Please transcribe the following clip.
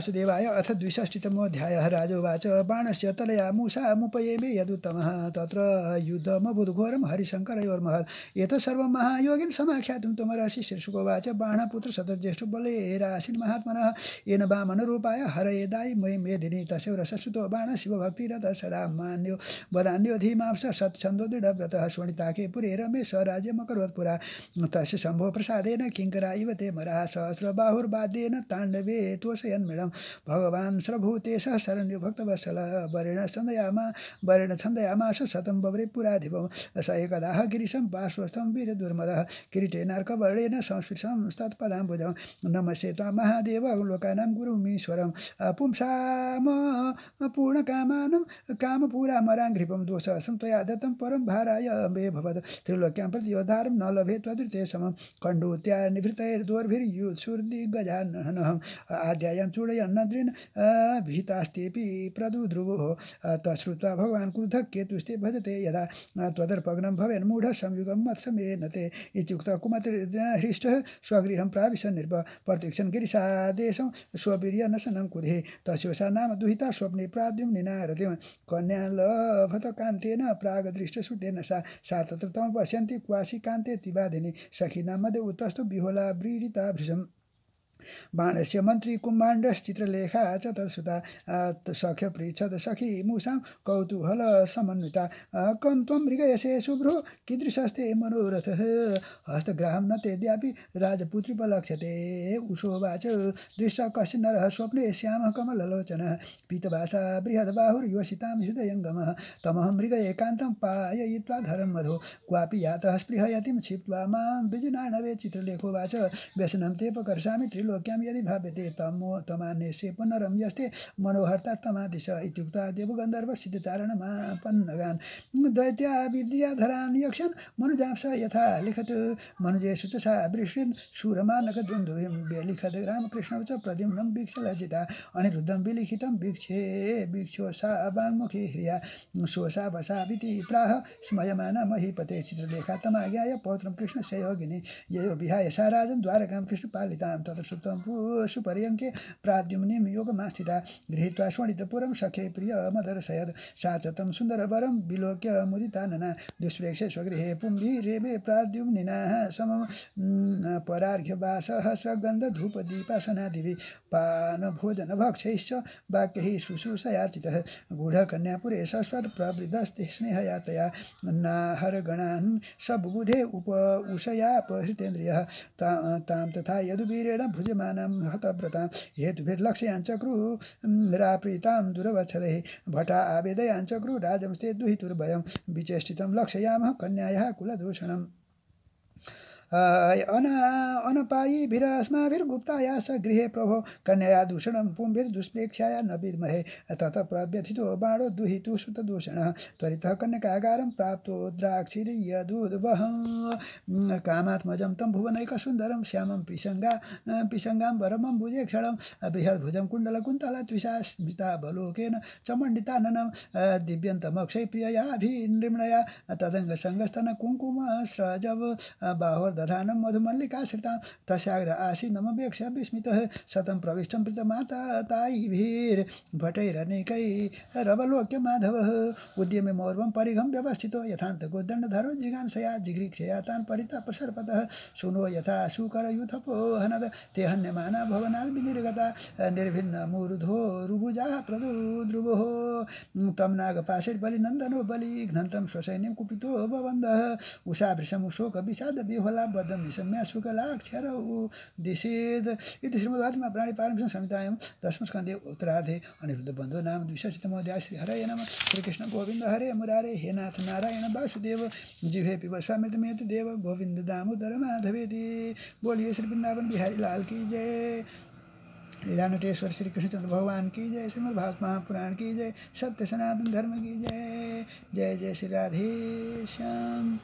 वासुदेवाय अथ द्विषष्टितमोऽध्यायः राजोवाच बाणस्य तलया मूसा मुपयेमे यदुत्तमः तत्र युद्धमबुद्घोरं हरिशङ्करयोर्महत् एतत् सर्वं महायोगिन् समाख्यातुं त्वमरसि शीर्षुकोवाच बाणपुत्र सतज्येष्ठ बलेरासीन् महात्मनः येन वामनरूपाय हरयेदायि मयि मेदिनी तस्य रससुतो बाण शिवभक्तिरत सदा मान्यो वदान्यो धीमांस सत्छन्दो दृढव्रतः शोणिताके पुरे रमे स पुरा तस्य शम्भो प्रसादेन किङ्करा इव ते मराः सहस्रबाहुर्बाध्येन ताण्डवे तोषयन्मृणम् भगवान् सर्वभूतेश शरण्यो भक्तवत्सल वरेण छन्दयामा वरेण छन्दयामा सतम बवरे पुराधिपं स वीर गिरिशं पार्श्वस्थं वीरदुर्मदः किरीटेनार्कवर्णेन संस्कृतं तत्पदाम्बुजं नमस्ते त्वां महादेव लोकानां गुरुमीश्वरं पुंसाम पूर्णकामानं कामपुरामराङ्घ्रिपं दोषसं त्वया दत्तं परं भाराय मे भवत त्रिलोक्यां प्रति योद्धारं न लभे त्वदृते समं कण्डूत्या निभृतैर्दोर्भिर्युत्सुर्दि गजानहनहम् आद्यायां चूडय अन्नद्रिन् भीतास्तेऽपि प्रदुध्रुवुः तश्रुत्वा भगवान् क्रुधः केतुस्ते भजते यदा त्वदर्पग्नं भवेन् मूढः संयुगं न ते इत्युक्तः हृष्टः स्वगृहं प्राविशन् निर्भ प्रतीक्षन् गिरिशादेशं स्ववीर्यनशनं कुधे तस्योषा नाम दुहिता स्वप्ने प्राद्युं निनारतिं कन्या लभत कान्तेन प्रागदृष्टश्रुतेन सा सा तत्र तं पश्यन्ति क्वासि कान्ते सखीनां मध्ये उतस्तु विहोला व्रीडिता भृशम् बाणस्य मन्त्री कुम्भाण्डश्चित्रलेखा च तत्सुता सख्यप्रीच्छद सखी मुसां समन्विता कं त्वं मृगयसे शुभ्रो कीदृशस्ते मनोरथः हस्तग्राहं न तेद्यापि राजपुत्रीपलक्ष्यते उशोवाच दृष्ट कस्य नरः स्वप्ने श्यामः कमललोचनः पीतभाषा बृहद्बाहुर्योषितां हृदयङ्गमः तमह मृग एकान्तं पाययित्वा धरं मधो क्वापि यातः स्पृहयतिं क्षिप्त्वा मां विजनाणवे चित्रलेखोवाच व्यसनं ते पकर्षामि त्रिलो लोक्यां यदि भाव्यते तमो तमान्यसे यस्ते मनोहर्ता तमादिश इत्युक्ता देवगन्धर्व पन्नगान दैत्या विद्याधरान् यक्षन् मनुजांस यथा लिखत् मनुजे च सा वृषिन् शूरमानकद्वन्द्वीं व्यलिखत् रामकृष्ण च प्रद्युम्नं वीक्ष लज्जिता अनिरुद्धं विलिखितं वीक्षे वीक्षो सा वाङ्मुखी ह्रिया शोषा विति प्राह स्मयमाना महीपते चित्रलेखा तमाज्ञाय पौत्रं कृष्णसहयोगिनी ययो विहाय सा राजन् द्वारकां कृष्णपालितां तत्र कृतं पुषुपर्यङ्के योग में स्थित गृहीत्वा शोणितपुर सखे मदर सा सात सुंदर सुन्दरवरं विलोक्य मुदिता नना दुष्प्रेक्षे स्वगृहे पुम्भिरेवे प्राद्युम्निनाः समं परार्घ्यवासः स्रगन्धधूपदीपासनादिवि शुश्रूषयाचि गूढ़ शुश्रूषयार्चितः गूढकन्यापुरे सस्वत्प्रवृद्धस्ति स्नेहयातया नाहरगणान् सबुधे उप उषयापहृतेन्द्रियः ता तां तथा यदुवीरेण भुज विद्यमानं हतव्रता हेतुभिर्लक्ष्याञ्चक्रु राप्रीतां दुरवच्छदैः भटा आवेदयाञ्चक्रु राजमस्ते दुहितुर्भयं विचेष्टितं लक्षयामः कन्यायाः कुलदूषणम् अनपायी अनपायीभिरस्माभिर्गुप्ताया स गृहे प्रभो कन्यया दूषण पुंभिर्दुष्प्रेक्षाया न विद्महे ततः प्रव्यथितो बाणो दुहितु श्रुतदूषणः त्वरितः कन्यकागारं प्राप्तो द्राक्षिर्यदुद्वह कामात्मजं तं भुवनैकसुन्दरं श्यामं पिशङ्गा पिशङ्गां वरमं भुजे क्षणं बृहद्भुजं कुण्डलकुन्तलत्विषा बलोकेन चमण्डिताननं दिव्यन्तमक्षय प्रिययाभिनृम्णया तदङ्गसङ्गस्तनकुङ्कुमस्रजव बाहुर्द दधानम मधुमल्लिकाश्रितां तस्याग्र आसीनमपेक्ष्य विस्मितः शतं प्रविष्टं प्रीतमाता ताईभिर्भटैरनेकैरवलोक्य माधवः उद्यमे मौर्वं परिघं व्यवस्थितो यथान्तको दण्डधरो जिघांसया जिघृक्षया तान् परिता प्रसर्पतः सुनो यथा सुकरयुथपो हनद ते हन्यमाना भवनाद् विनिर्गता निर्भिन्नमूरुधो रुभुजाः प्रदुद्रुवोः तं नागपाशैर्बलिनन्दनो बलिघ्नन्तं स्वसैन्यं कुपितो भवन्दः उषा वृषमुशोकविषादविह्वला बद्धं सम्य स्वकलाक्षर दिशेद इति श्रीमद्वात्मपुराणे पारमशं संहितायां दशमस्कन्धे उत्तराधे अनिरुद्धबन्धो नाम द्विषष्टितमोऽध्याय श्रीहरय नमः श्रीकृष्णगोविन्द हरे मुरारे हे नाथ नारायण वासुदेव जिभे पिबस्वामृतमेत देव गोविंद दामोदर माधवेति बोलिए श्री वृंदावन बिहारी लाल की जय लीला नटेश्वर श्री कृष्णचंद्र भगवान की जय श्रीमद भागवत महापुराण की जय सत्य सनातन धर्म की जय जय जय श्री राधे श्याम